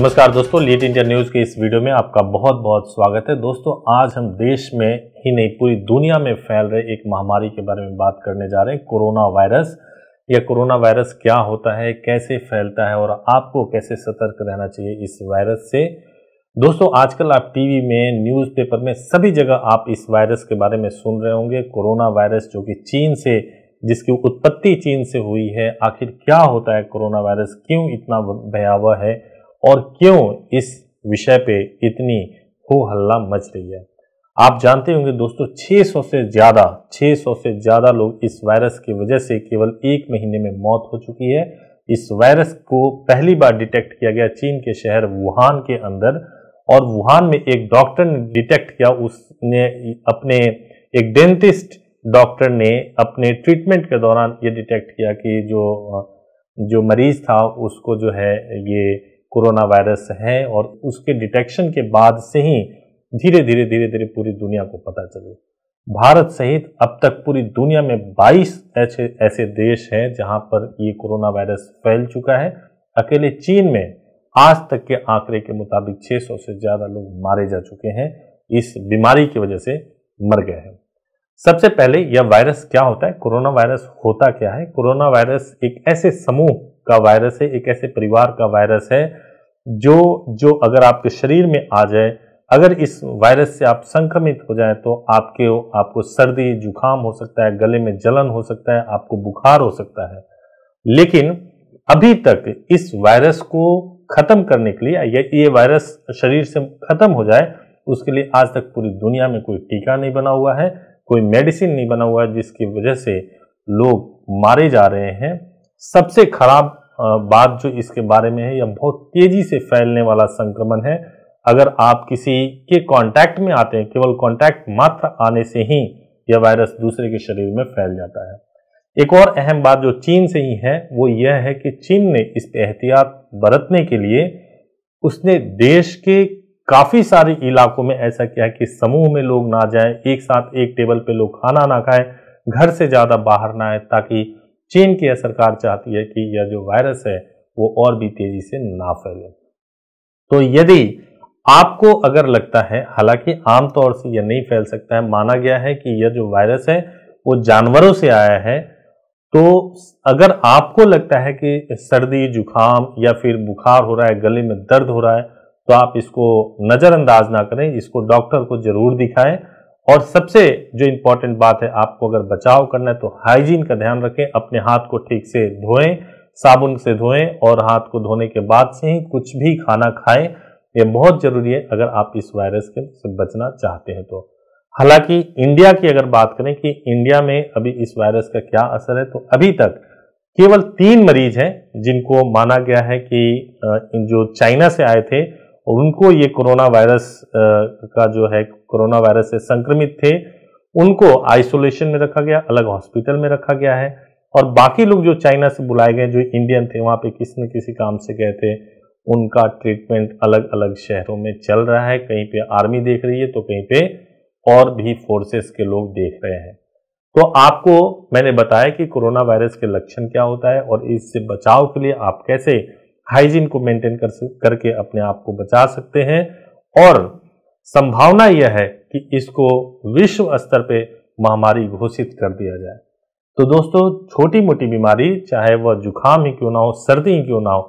नमस्कार दोस्तों late India news के इस वीडियो में आपका बहुत बहुत स्वागत है दोस्तों आज हम देश में ही नहीं पूरी दुनिया में फैल रहे एक महामारी के बारे में बात करने जा रहे हैं कोरोना वायरस यह कोरोना वायरस क्या होता है कैसे फैलता है और आपको कैसे सतर्क रहना चाहिए इस वायरस से दोस्तों आजकल आप टीवी में न्यूज़पेपर में सभी जगह आप इस वायरस के बारे में सुन रहे होंगे कोरोना वायरस जो कि चीन से जिसकी उत्पत्ति चीन से हुई है आखिर क्या होता है कोरोना वायरस क्यों इतना भयावह है और क्यों इस विषय पे इतनी हो हल्ला मच रही है आप जानते होंगे दोस्तों 600 से ज़्यादा 600 से ज़्यादा लोग इस वायरस की वजह से केवल एक महीने में मौत हो चुकी है इस वायरस को पहली बार डिटेक्ट किया गया चीन के शहर वुहान के अंदर और वुहान में एक डॉक्टर ने डिटेक्ट किया उसने अपने एक डेंटिस्ट डॉक्टर ने अपने ट्रीटमेंट के दौरान ये डिटेक्ट किया कि जो जो मरीज था उसको जो है ये कोरोना वायरस है और उसके डिटेक्शन के बाद से ही धीरे धीरे धीरे धीरे पूरी दुनिया को पता चले भारत सहित अब तक पूरी दुनिया में 22 ऐसे ऐसे देश हैं जहां पर ये कोरोना वायरस फैल चुका है अकेले चीन में आज तक के आंकड़े के मुताबिक 600 से ज़्यादा लोग मारे जा चुके हैं इस बीमारी की वजह से मर गए हैं सबसे पहले यह वायरस क्या होता है कोरोना वायरस होता क्या है कोरोना वायरस एक ऐसे समूह का वायरस है एक ऐसे परिवार का वायरस है जो जो अगर आपके शरीर में आ जाए अगर इस वायरस से आप संक्रमित हो जाए तो आपके आपको सर्दी जुकाम हो सकता है गले में जलन हो सकता है आपको बुखार हो सकता है लेकिन अभी तक इस वायरस को खत्म करने के लिए या ये वायरस शरीर से खत्म हो जाए उसके लिए आज तक पूरी दुनिया में कोई टीका नहीं बना हुआ है कोई मेडिसिन नहीं बना हुआ है जिसकी वजह से लोग मारे जा रहे हैं सबसे खराब बात जो इसके बारे में है यह बहुत तेजी से फैलने वाला संक्रमण है अगर आप किसी के कांटेक्ट में आते हैं केवल कांटेक्ट मात्र आने से ही यह वायरस दूसरे के शरीर में फैल जाता है एक और अहम बात जो चीन से ही है वो यह है कि चीन ने इस पर एहतियात बरतने के लिए उसने देश के काफ़ी सारे इलाकों में ऐसा किया है कि समूह में लोग ना जाएं एक साथ एक टेबल पे लोग खाना ना खाएं घर से ज़्यादा बाहर ना आए ताकि चीन की सरकार चाहती है कि यह जो वायरस है वो और भी तेजी से ना फैले तो यदि आपको अगर लगता है हालांकि आमतौर से यह नहीं फैल सकता है माना गया है कि यह जो वायरस है वो जानवरों से आया है तो अगर आपको लगता है कि सर्दी जुखाम या फिर बुखार हो रहा है गले में दर्द हो रहा है तो आप इसको नज़रअंदाज ना करें इसको डॉक्टर को ज़रूर दिखाएं और सबसे जो इंपॉर्टेंट बात है आपको अगर बचाव करना है तो हाइजीन का ध्यान रखें अपने हाथ को ठीक से धोएं साबुन से धोएं और हाथ को धोने के बाद से ही कुछ भी खाना खाएं ये बहुत जरूरी है अगर आप इस वायरस के से बचना चाहते हैं तो हालांकि इंडिया की अगर बात करें कि इंडिया में अभी इस वायरस का क्या असर है तो अभी तक केवल तीन मरीज हैं जिनको माना गया है कि जो चाइना से आए थे उनको ये कोरोना वायरस का जो है कोरोना वायरस से संक्रमित थे उनको आइसोलेशन में रखा गया अलग हॉस्पिटल में रखा गया है और बाकी लोग जो चाइना से बुलाए गए जो इंडियन थे वहाँ पे किसी न किसी काम से गए थे उनका ट्रीटमेंट अलग अलग शहरों में चल रहा है कहीं पे आर्मी देख रही है तो कहीं पे और भी फोर्सेस के लोग देख रहे हैं तो आपको मैंने बताया कि कोरोना वायरस के लक्षण क्या होता है और इससे बचाव के लिए आप कैसे हाइजीन को मेंटेन कर करके अपने आप को बचा सकते हैं और संभावना यह है कि इसको विश्व स्तर पे महामारी घोषित कर दिया जाए तो दोस्तों छोटी मोटी बीमारी चाहे वह जुखाम ही क्यों ना हो सर्दी ही क्यों ना हो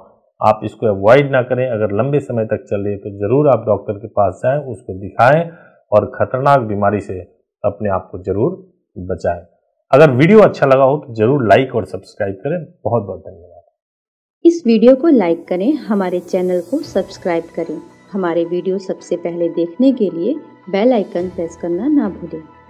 आप इसको अवॉइड ना करें अगर लंबे समय तक चल रही है तो ज़रूर आप डॉक्टर के पास जाएं उसको दिखाएं और ख़तरनाक बीमारी से अपने आप को ज़रूर बचाएं अगर वीडियो अच्छा लगा हो तो ज़रूर लाइक और सब्सक्राइब करें बहुत बहुत धन्यवाद इस वीडियो को लाइक करें हमारे चैनल को सब्सक्राइब करें हमारे वीडियो सबसे पहले देखने के लिए बेल आइकन प्रेस करना ना भूलें